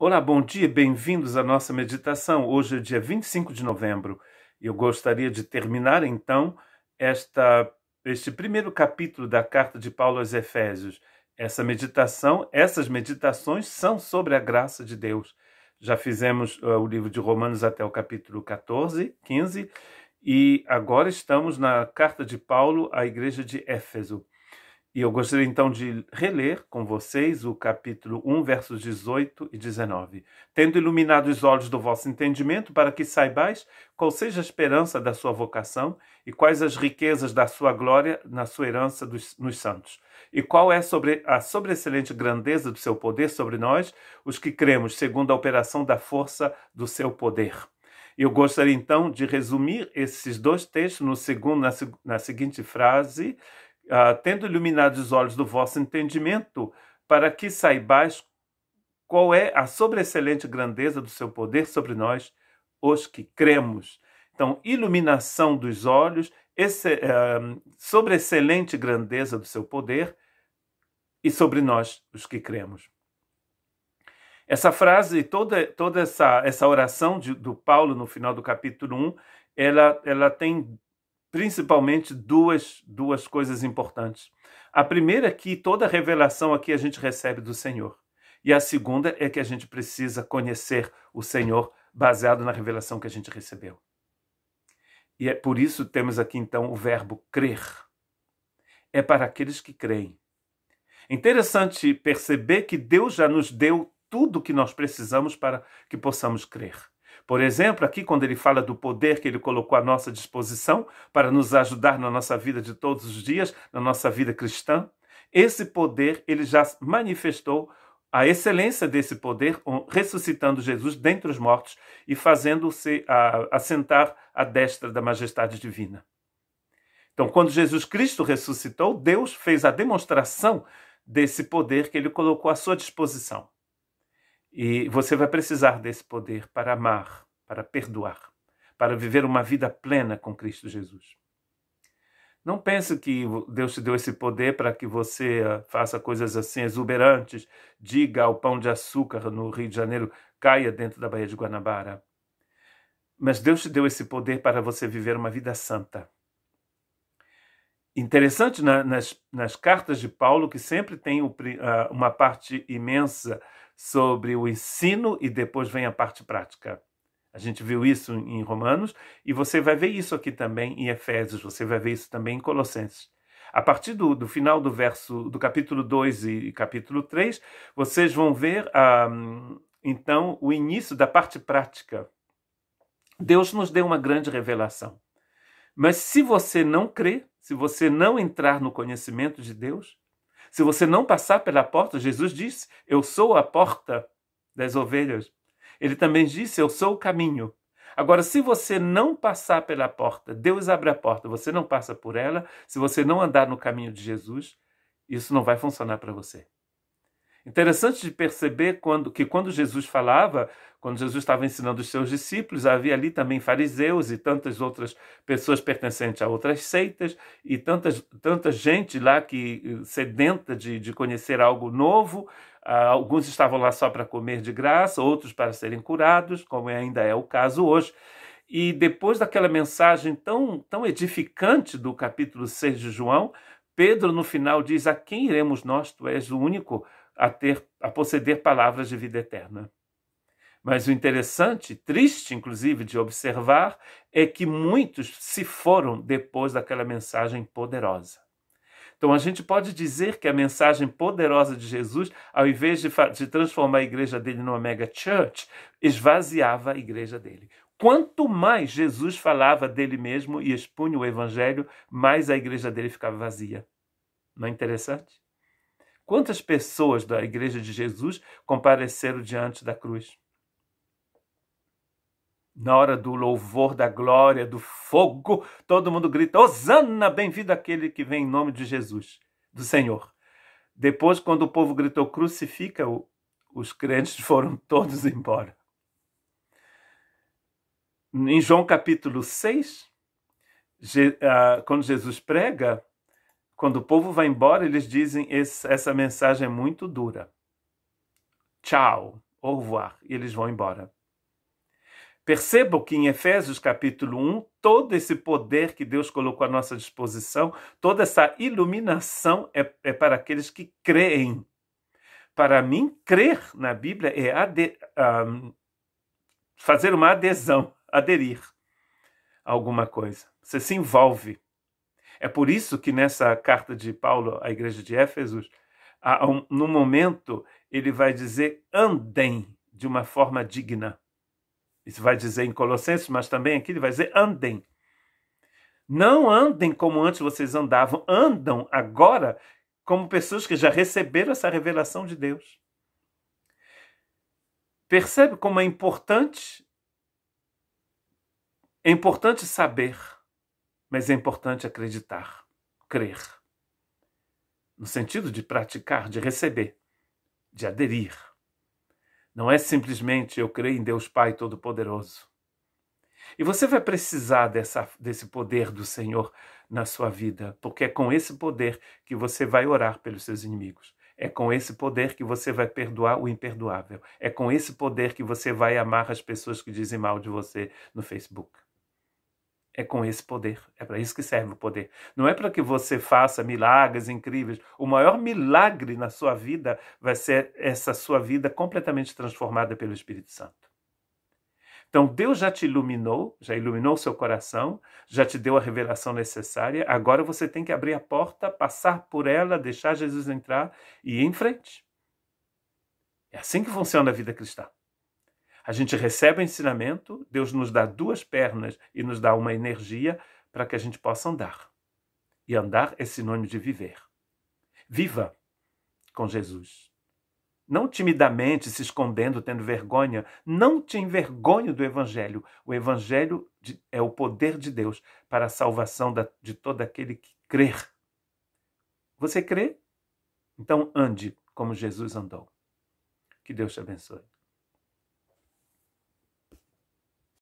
Olá, bom dia, bem-vindos à nossa meditação. Hoje é dia 25 de novembro. Eu gostaria de terminar então esta este primeiro capítulo da carta de Paulo aos Efésios. Essa meditação, essas meditações são sobre a graça de Deus. Já fizemos uh, o livro de Romanos até o capítulo 14, 15, e agora estamos na carta de Paulo à igreja de Éfeso. E eu gostaria então de reler com vocês o capítulo 1, versos 18 e 19. Tendo iluminado os olhos do vosso entendimento, para que saibais qual seja a esperança da sua vocação e quais as riquezas da sua glória na sua herança dos, nos santos, e qual é sobre a sobreexcelente grandeza do seu poder sobre nós, os que cremos, segundo a operação da força do seu poder. Eu gostaria então de resumir esses dois textos no segundo, na, na seguinte frase uh, tendo iluminados os olhos do vosso entendimento, para que saibais qual é a sobreexcelente grandeza do seu poder sobre nós, os que cremos. Então, iluminação dos olhos, esse, uh, sobreexcelente grandeza do seu poder e sobre nós, os que cremos. Essa frase, toda, toda essa, essa oração de, do Paulo no final do capítulo 1, ela, ela tem principalmente duas, duas coisas importantes. A primeira é que toda revelação aqui a gente recebe do Senhor. E a segunda é que a gente precisa conhecer o Senhor baseado na revelação que a gente recebeu. E é por isso temos aqui então o verbo crer. É para aqueles que creem. Interessante perceber que Deus já nos deu tudo que nós precisamos para que possamos crer. Por exemplo, aqui, quando ele fala do poder que ele colocou à nossa disposição para nos ajudar na nossa vida de todos os dias, na nossa vida cristã, esse poder ele já manifestou a excelência desse poder, ressuscitando Jesus dentre os mortos e fazendo-se assentar à destra da majestade divina. Então, quando Jesus Cristo ressuscitou, Deus fez a demonstração desse poder que ele colocou à sua disposição. E você vai precisar desse poder para amar, para perdoar, para viver uma vida plena com Cristo Jesus. Não pense que Deus te deu esse poder para que você ah, faça coisas assim exuberantes, diga ao pão de açúcar no Rio de Janeiro, caia dentro da Baía de Guanabara. Mas Deus te deu esse poder para você viver uma vida santa, interessante na, nas, nas cartas de Paulo que sempre tem o, ah, uma parte imensa sobre o ensino e depois vem a parte prática. A gente viu isso em Romanos e você vai ver isso aqui também em Efésios, você vai ver isso também em Colossenses. A partir do, do final do verso do capítulo 2 e capítulo 3, vocês vão ver um, ah, então o início da parte prática. Deus nos deu uma grande revelação. Mas se você não crê, se você não entrar no conhecimento de Deus, se você não passar pela porta, Jesus disse: Eu sou a porta das ovelhas. Ele também disse: Eu sou o caminho. Agora, se você não passar pela porta, Deus abre a porta, você não passa por ela, se você não andar no caminho de Jesus, isso não vai funcionar para você. Interessante de perceber quando, que quando Jesus falava, quando Jesus estava ensinando os seus discípulos, havia ali também fariseus e tantas outras pessoas pertencentes a outras seitas e tantas, tanta gente lá que eh, sedenta de, de conhecer algo novo. Ah, alguns estavam lá só para comer de graça, outros para serem curados, como ainda é o caso hoje. E depois daquela mensagem tão, tão edificante do capítulo 6 de João, Pedro, no final, diz: A quem iremos nós? Tu és o único a, ter, a possuir palavras de vida eterna. Mas o interessante, triste inclusive de observar, é que muitos se foram depois daquela mensagem poderosa. Então a gente pode dizer que a mensagem poderosa de Jesus, ao invés de, de transformar a igreja dele numa mega church, esvaziava a igreja dele. Quanto mais Jesus falava dele mesmo e expunha o evangelho, mais a igreja dele ficava vazia. Não é interessante? Quantas pessoas da Igreja de Jesus compareceram diante da cruz? Na hora do louvor, da glória, do fogo, todo mundo grita: Hosana, bem-vindo aquele que vem em nome de Jesus, do Senhor. Depois, quando o povo gritou: Crucifica-o, os crentes foram todos embora. Em João capítulo 6, ah, quando Jesus prega, quando o povo vai embora, eles dizem: essa mensagem é muito dura. Tchau, au revoir. E eles vão embora. Percebam que em Efésios capítulo 1, todo esse poder que Deus colocou à nossa disposição, toda essa iluminação é, é para aqueles que creem. Para mim, crer na Bíblia é ade, um, fazer uma adesão, aderir a alguma coisa. Você se envolve. É por isso que nessa carta de Paulo à igreja de Éfeso, no momento ele vai dizer andem de uma forma digna. Isso vai dizer em Colossenses, mas também aqui ele vai dizer andem. Não andem como antes vocês andavam, andam agora como pessoas que já receberam essa revelação de Deus. Percebe como é importante é importante saber mas é importante acreditar, crer. No sentido de praticar, de receber, de aderir. Não é simplesmente eu creio em Deus Pai Todo-Poderoso. E você vai precisar dessa, desse poder do Senhor na sua vida, porque é com esse poder que você vai orar pelos seus inimigos. É com esse poder que você vai perdoar o imperdoável. É com esse poder que você vai amar as pessoas que dizem mal de você no Facebook. É com esse poder. É para isso que serve o poder. Não é para que você faça milagres incríveis. O maior milagre na sua vida vai ser essa sua vida completamente transformada pelo Espírito Santo. Então Deus já te iluminou, já iluminou seu coração, já te deu a revelação necessária. Agora você tem que abrir a porta, passar por ela, deixar Jesus entrar e ir em frente. É assim que funciona a vida cristã. A gente recebe o ensinamento, Deus nos dá duas pernas e nos dá uma energia para que a gente possa andar. E andar é sinônimo de viver. Viva com Jesus. Não timidamente se escondendo, tendo vergonha. Não te envergonhe do Evangelho. O Evangelho é o poder de Deus para a salvação de todo aquele que crer. Você crê? Então ande como Jesus andou. Que Deus te abençoe.